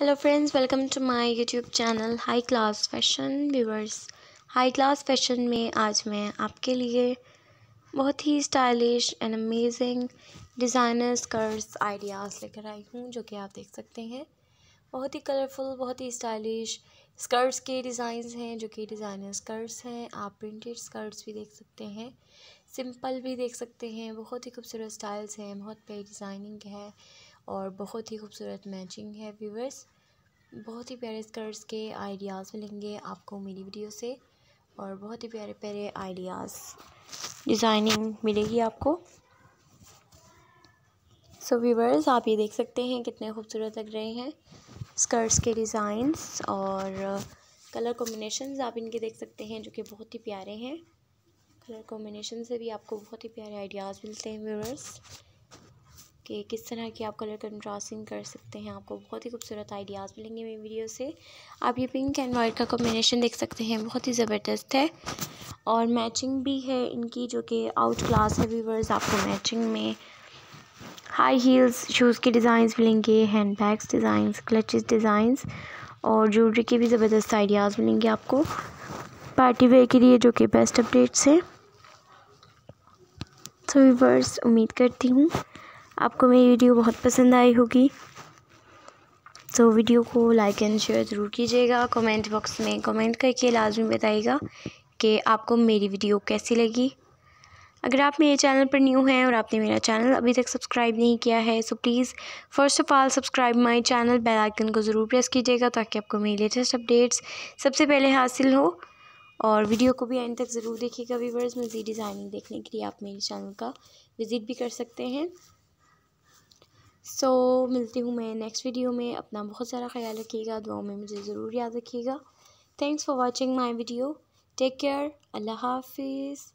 hello friends welcome to my YouTube channel high class fashion viewers high class fashion में आज मैं आपके लिए बहुत ही stylish and amazing designer skirts ideas लेकर आई हूँ जो कि आप देख सकते हैं बहुत ही कलरफुल बहुत ही स्टाइलिश स्कर्ट्स के डिज़ाइंस हैं जो कि डिज़ाइनर स्कर्ट्स हैं आप प्रिंटेड स्कर्ट्स भी देख सकते हैं सिंपल भी देख सकते हैं बहुत ही खूबसूरत स्टाइल्स हैं बहुत प्यारी डिज़ाइनिंग है और बहुत ही खूबसूरत मैचिंग है व्यूवर्स बहुत ही प्यारे स्कर्ट्स के आइडियाज़ मिलेंगे आपको मेरी वीडियो से और बहुत ही प्यारे प्यारे आइडियाज़ डिज़ाइनिंग मिलेगी आपको सो so, व्यूवर्स आप ये देख सकते हैं कितने खूबसूरत लग रहे हैं स्कर्ट्स के डिज़ाइंस और कलर कॉम्बिनेशन आप इनके देख सकते हैं जो कि बहुत ही प्यारे हैं कलर कॉम्बिनेशन से भी आपको बहुत ही प्यारे आइडियाज़ मिलते हैं व्यूवर्स कि किस तरह की आप कलर कंट्रास्टिंग कर सकते हैं आपको बहुत ही खूबसूरत आइडियाज़ मिलेंगे मेरी वीडियो से आप ये पिंक एंड वाइट का कॉम्बिनेशन देख सकते हैं बहुत ही ज़बरदस्त है और मैचिंग भी है इनकी जो कि आउट क्लास है व्यूवर्स आपको मैचिंग में हाई हील्स शूज़ के डिज़ाइंस मिलेंगे hand bags designs clutches designs और ज्वेलरी के भी ज़बरदस्त आइडियाज़ मिलेंगे आपको पार्टी वेयर के लिए जो कि बेस्ट अपडेट्स हैं सो वीवर्स उम्मीद करती हूँ आपको मेरी वीडियो बहुत पसंद आई होगी तो वीडियो को लाइक एंड शेयर ज़रूर कीजिएगा कमेंट बॉक्स में कमेंट करके लाजमी बताइएगा कि आपको मेरी वीडियो कैसी लगी अगर आप मेरे चैनल पर न्यू हैं और आपने मेरा चैनल अभी तक सब्सक्राइब नहीं किया है so please first of all subscribe my channel bell icon को ज़रूर प्रेस कीजिएगा ताकि आपको मेरी लेटेस्ट अपडेट्स सबसे पहले हासिल हो और वीडियो को भी एंड तक ज़रूर देखिएगा व्यूवर्स मज़ीद डिज़ाइनिंग देखने के लिए आप मेरे चैनल का विज़िट भी कर सकते हैं सो so, मिलती हूँ मैं नेक्स्ट वीडियो में अपना बहुत सारा ख्याल रखिएगा दुआओं में मुझे ज़रूर याद रखिएगा thanks for watching my video take care अल्लाह हाफिज़